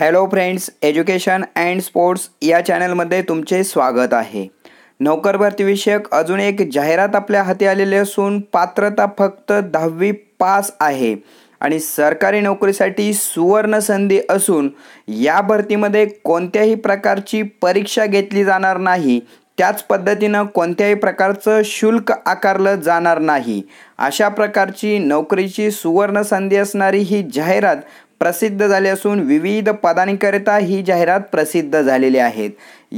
Hello friends education and sports या चॅनलमध्ये तुमचे स्वागत आहे नोकर विषयक अजून एक जाहिरात आपल्या हाती आलेली असून पात्रता फक्त दहावी पास आहे आणि सरकारी नोकरीसाठी सुवर्ण संधी असून या भरतीमध्ये कोणत्याही प्रकारची परीक्षा घेतली जाणार नाही त्याच पद्धतीनं कोणत्याही प्रकारचं शुल्क आकारलं जाणार नाही अशा प्रकारची नोकरीची सुवर्ण संधी असणारी ही जाहिरात प्रसिद्ध झाले असून विविध पदांकरिता ही जाहिरात प्रसिद्ध झालेली आहेत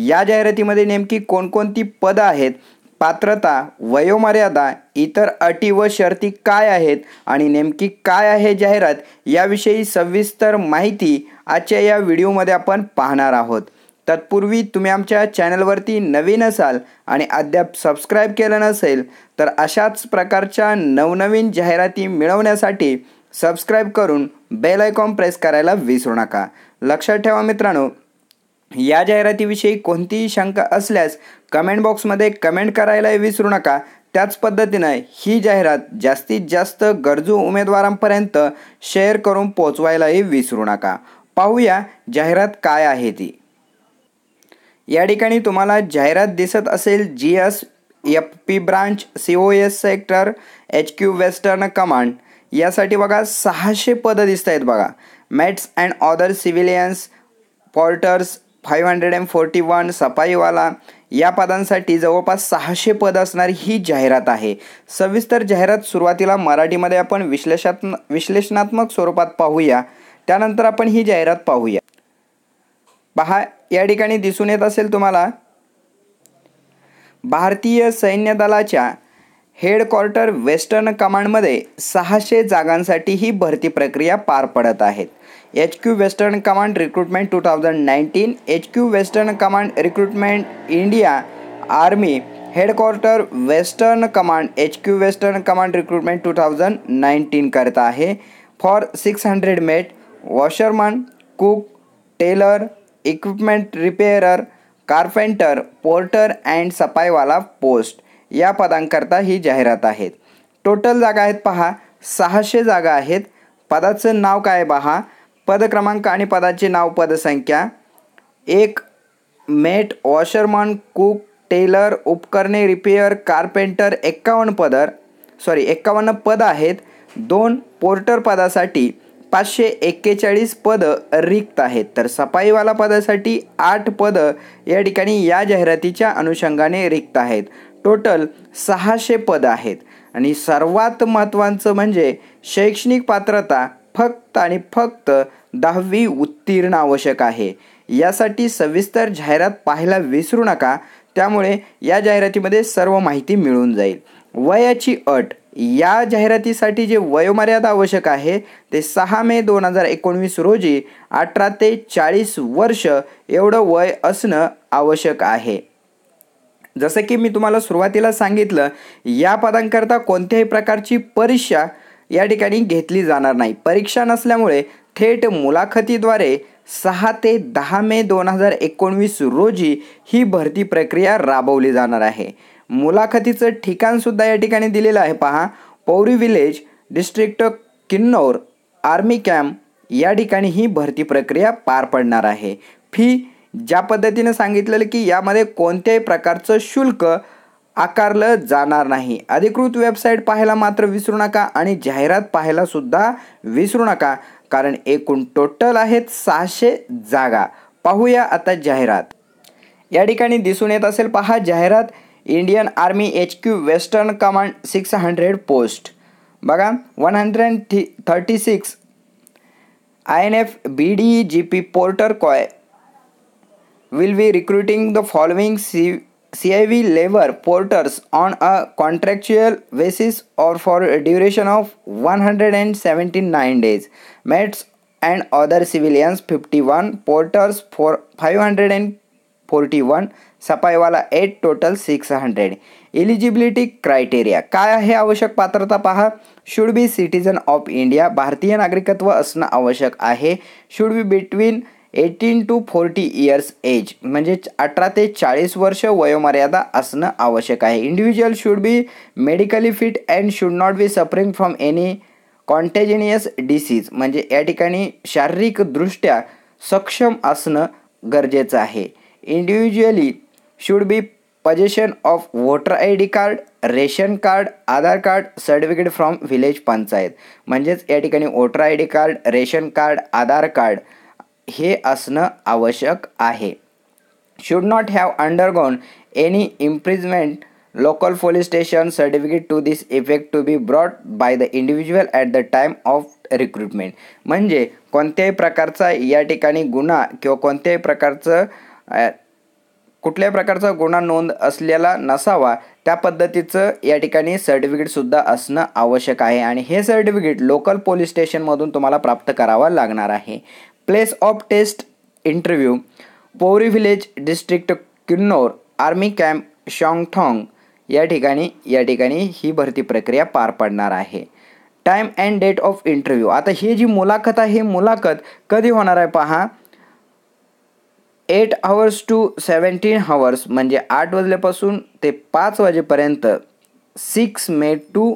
या जाहिरातीमध्ये नेमकी कोणकोणती पदं आहेत पात्रता वयोमर्यादा इतर अटी व शर्ती काय आहेत आणि नेमकी काय आहे जाहिरात याविषयी सविस्तर माहिती आजच्या या व्हिडिओमध्ये आपण पाहणार आहोत तत्पूर्वी तुम्ही आमच्या चॅनलवरती नवीन असाल आणि अद्याप सबस्क्राईब केलं नसेल तर अशाच प्रकारच्या नवनवीन जाहिराती मिळवण्यासाठी सबस्क्राईब करून बेल आयकॉन प्रेस करायला विसरू नका लक्षात ठेवा मित्रांनो या जाहिरातीविषयी कोणतीही शंका असल्यास कमेंट बॉक्समध्ये कमेंट करायलाही विसरू नका त्याच पद्धतीनं ही जाहिरात जास्तीत जास्त गरजू उमेदवारांपर्यंत शेअर करून पोचवायलाही विसरू नका पाहूया जाहिरात काय आहे ती या ठिकाणी तुम्हाला जाहिरात दिसत असेल G S F P branch C O S sector H Q western command यासाठी बघा सहाशे पदं दिसत आहेत बघा mates and other civilians porters five hundred and forty one safaiwala या पदांसाठी जवळपास सहाशे पद असणारी ही जाहिरात आहे सविस्तर जाहिरात सुरुवातीला मराठीमध्ये आपण विश्लेषात विश्लेषणात्मक स्वरूपात पाहूया त्यानंतर आपण ही जाहिरात पाहूया पहा या ठिकाणी दिसून येत असेल तुम्हाला भारतीय सैन्य दलाच्या हेडक्वार्टर वेस्टर्न कमांडमध्ये सहाशे जागांसाठी ही भरती प्रक्रिया पार पडत आहेत H Q western command recruitment two thousand nineteen H Q western command recruitment India army headquarter western command H Q western command recruitment two thousand nineteen करता आहे for six hundred mate washerman cook tailor equipment repairer carpenter porter and safaiwala post या पदांकरता ही जाहिरात आहेत total जागा आहेत पहा सहाशे जागा आहेत पदाचं नाव काय पहा पद क्रमांक आणि पदाचे नाव पदसंख्या एक मेट वॉशरमन कुक टेलर उपकरणे रिपेअर कारपेंटर एक्कावन्न पदर सॉरी एक्कावन्न पद आहेत दोन पोर्टर पदासाठी पाचशे एक्केचाळीस पदं रिक्त आहेत तर सफाईवाला पदासाठी आठ पदं या ठिकाणी या जाहिरातीच्या अनुषंगाने रिक्त आहेत टोटल सहाशे पदं आहेत आणि सर्वात महत्त्वाचं म्हणजे शैक्षणिक पात्रता फक्त आणि फक्त दहावी उत्तीर्ण आवश्यक आहे यासाठी सविस्तर जाहिरात पाहायला विसरू नका त्यामुळे या जाहिरातीमध्ये सर्व माहिती मिळून जाईल वयाची अट या जाहिरातीसाठी जे वयोमर्यादा आवश्यक आहे ते सहा मे दोन हजार एकोणवीस रोजी अठरा ते चाळीस वर्ष एवढं वय असणं आवश्यक आहे जसं की मी तुम्हाला सुरुवातीला सांगितलं या पदांकरता कोणत्याही प्रकारची परीक्षा या ठिकाणी घेतली जाणार नाही परीक्षा नसल्यामुळे थेट मुलाखतीद्वारे सहा ते दहा मे दोन हजार एकोणवीस रोजी ही भरती प्रक्रिया राबवली जाणार आहे मुलाखतीचं सुद्धा या ठिकाणी दिलेलं आहे पहा Powari village district Kinnaur army camp या ठिकाणी ही भरती प्रक्रिया पार पडणार आहे फी ज्या पद्धतीने सांगितलेलं की यामध्ये कोणत्याही प्रकारचं शुल्क आकारलं जाणार नाही अधिकृत वेबसाईट पाहायला मात्र विसरू नका आणि जाहिरात सुद्धा विसरू नका कारण एकूण टोटल आहेत सहाशे जागा पाहूया आता जाहिरात या ठिकाणी दिसून येत असेल पहा जाहिरात Indian Army HQ Western Command 600 Post. Hundred 136 INF BDE G P Porter six will be recruiting the following CIV lever porters on a contractual basis or for a duration of 179 days. Maids and other civilians 51, porters for 500 and forty one safaiwala at total six hundred eligibility criteria काय आहे आवश्यक पात्रता पहा should be citizen of India भारतीय नागरिकत्व असणं आवश्यक आहे should be between eighteen to forty years age म्हणजे अठरा ते चाळीस वर्ष वयोमर्यादा असणं आवश्यक आहे individual should be medically fit and should not be suffering from any contagious disease म्हणजे या ठिकाणी शारीरिकदृष्ट्या सक्षम असणं गरजेचं आहे individually should B possession of voter I D card ration card Aadhaar card certificate from village panchayat म्हणजेच या ठिकाणी voter I D card ration card Aadhaar card हे असणं आवश्यक आहे should not have undergone any imprisonment local police station certificate to this effect to be brought by the individual at the time of recruitment म्हणजे कोणत्याही प्रकारचा या ठिकाणी गुन्हा किंवा कोणत्याही प्रकारचं कुठल्या प्रकारचा गुन्हा नोंद असलेला नसावा त्या पद्धतीचं या ठिकाणी सर्टिफिकेटसुद्धा असणं आवश्यक आहे आणि हे सर्टिफिकेट लोकल पोलीस स्टेशनमधून तुम्हाला प्राप्त करावं लागणार आहे place of test interview Powari village district Kinnaur army camp Shongthong या ठिकाणी या ठिकाणी ही भरती प्रक्रिया पार पडणार आहे time and date of interview आता ही जी मुलाखत आहे ही मुलाखत कधी होणार आहे पहा eight hours to seventeen hours म्हणजे आठ वाजल्यापासून ते पाच वाजेपर्यंत six May to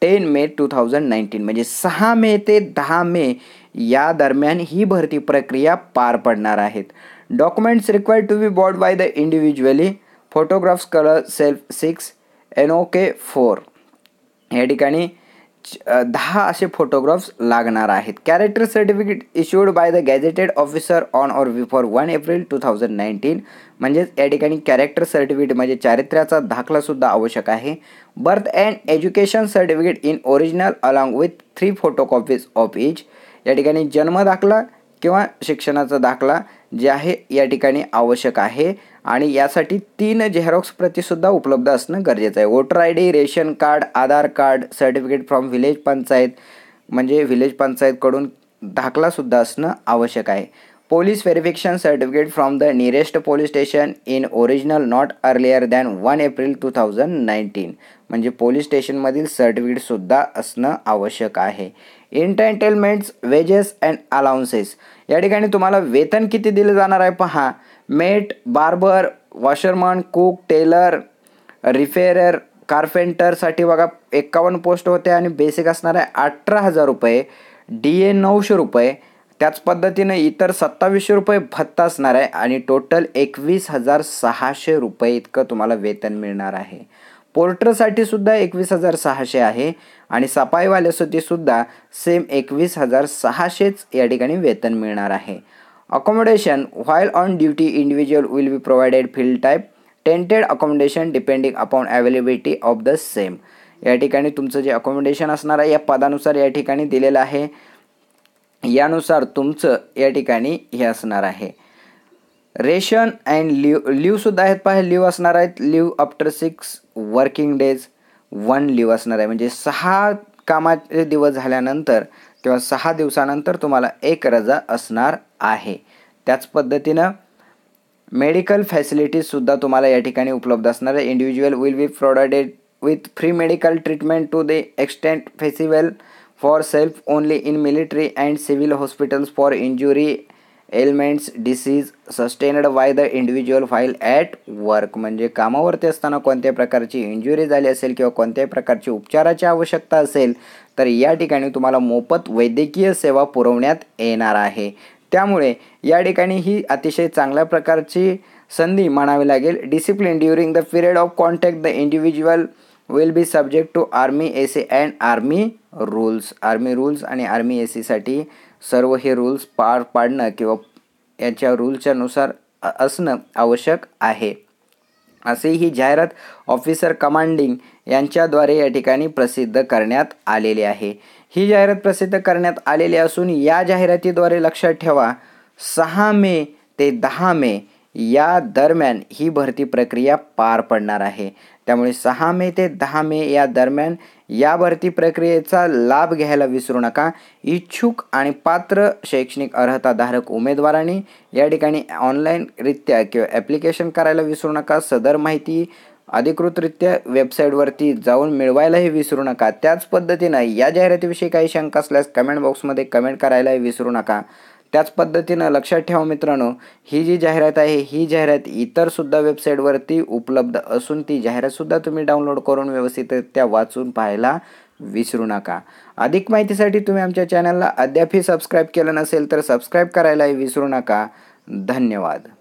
ten May two thousand nineteen म्हणजे सहा मे ते दहा मे या दरम्यान ही भरती प्रक्रिया पार पडणार आहेत documents required to be brought by the individually photographs colour self six and okay four या ठिकाणी दहा असे फोटोग्राफ्स लागणार आहेत character certificate issued by the gazetted officer on or before one April two thousand nineteen म्हणजेच या ठिकाणी कॅरेक्टर सर्टिफिकेट म्हणजे चारित्र्याचा दाखलासुद्धा आवश्यक आहे birth and education certificate in original along with three photo copies of each या ठिकाणी जन्म दाखला किंवा शिक्षणाचा दाखला जे आहे या ठिकाणी आवश्यक आहे आणि यासाठी तीन झेरॉक्स प्रतिसुद्धा उपलब्ध असणं गरजेचं आहे voter I D ration card Aadhaar card certificate from village panchayat म्हणजे विलेज पंचायतकडून दाखलासुद्धा असणं आवश्यक आहे police verification certificate from the nearest police station in original not earlier than one April two thousand nineteen म्हणजे पोलीस स्टेशनमधील सर्टिफिकेटसुद्धा असणं आवश्यक आहे इंटरटेनमेंट्स वेजेस अँड अलाउन्सेस या ठिकाणी तुम्हाला वेतन किती दिलं जाणार आहे पहा मेट बार्बर वॉशरमन कुक टेलर रिफेरर कार्पेंटरसाठी बघा एक्कावन्न पोस्ट होते आणि बेसिक असणार आहे अठरा हजार रुपये डी ए नऊशे रुपये त्याच पद्धतीने इतर सत्तावीसशे रुपये भत्ता असणार आहे आणि टोटल एकवीस हजार सहाशे रुपये इतकं तुम्हाला वेतन मिळणार आहे पोर्टरसाठी सुद्धा एकवीस हजार सहाशे आहे आणि सफाईवाल्यासाठी सुद्धा सेम एकवीस हजार सहाशेच या ठिकाणी वेतन मिळणार आहे accommodation while on duty individual will be provided field type tented accommodation depending upon availability of the same या ठिकाणी तुमचं जे अकोमोडेशन असणार आहे या पदानुसार या ठिकाणी दिलेलं आहे यानुसार तुमचं या ठिकाणी हे असणार आहे रेशन अँड लिव सुद्धा आहेत पहा लिव असणार आहेत leave after six working days one leave असणार आहे म्हणजे सहा कामाचे दिवस झाल्यानंतर किंवा सहा दिवसानंतर तुम्हाला एक रजा असणार आहे त्याच पद्धतीनं मेडिकल फॅसिलिटीजसुद्धा तुम्हाला या ठिकाणी उपलब्ध असणार आहे individual will be provided with free medical treatment to the extent feasible for self only in military and civil hospitals for injury ailments disease sustained by the individual while at work म्हणजे कामावरती असताना कोणत्या प्रकारची injury झाली असेल किंवा कोणत्याही प्रकारची उपचाराची आवश्यकता असेल तर या ठिकाणी तुम्हाला मोफत वैद्यकीय सेवा पुरवण्यात येणार आहे त्यामुळे या ठिकाणी ही अतिशय चांगल्या प्रकारची संधी म्हणावी लागेल discipline during the period of contact the individual will be subject to army A C and army rules army rules आणि आर्मी ए सीसाठी सर्व हे रूल्स पार पाडणं किंवा याच्या रूलच्यानुसार असणं आवश्यक आहे असे ही जाहिरात ऑफिसर कमांडिंग यांच्याद्वारे या ठिकाणी प्रसिद्ध करण्यात आलेली आहे ही जाहिरात प्रसिद्ध करण्यात आलेली असून या जाहिरातीद्वारे लक्षात ठेवा सहा मे ते दहा मे या दरम्यान ही भरती प्रक्रिया पार पडणार आहे त्यामुळे सहा मे ते दहा मे या दरम्यान या भरती प्रक्रियेचा लाभ घ्यायला विसरू नका इच्छुक आणि पात्र शैक्षणिक अर्हताधारक उमेदवारांनी या ठिकाणी ऑनलाईनरित्या किंवा ॲप्लिकेशन करायला विसरू नका सदर माहिती अधिकृतरित्या वेबसाईटवरती जाऊन मिळवायलाही विसरू नका त्याच पद्धतीनं या जाहिरातीविषयी काही शंका असल्यास कमेंट बॉक्समध्ये कमेंट करायलाही विसरू नका त्याच पद्धतीनं लक्षात ठेवा मित्रांनो ही जी जाहिरात आहे ही जाहिरात इतरसुद्धा वेबसाईटवरती उपलब्ध असून ती जाहिरातसुद्धा तुम्ही डाउनलोड करून व्यवस्थितरित्या वाचून पाहायला विसरू नका अधिक माहितीसाठी तुम्ही आमच्या चॅनलला अद्यापही सबस्क्राईब केलं नसेल तर सबस्क्राईब करायलाही विसरू नका धन्यवाद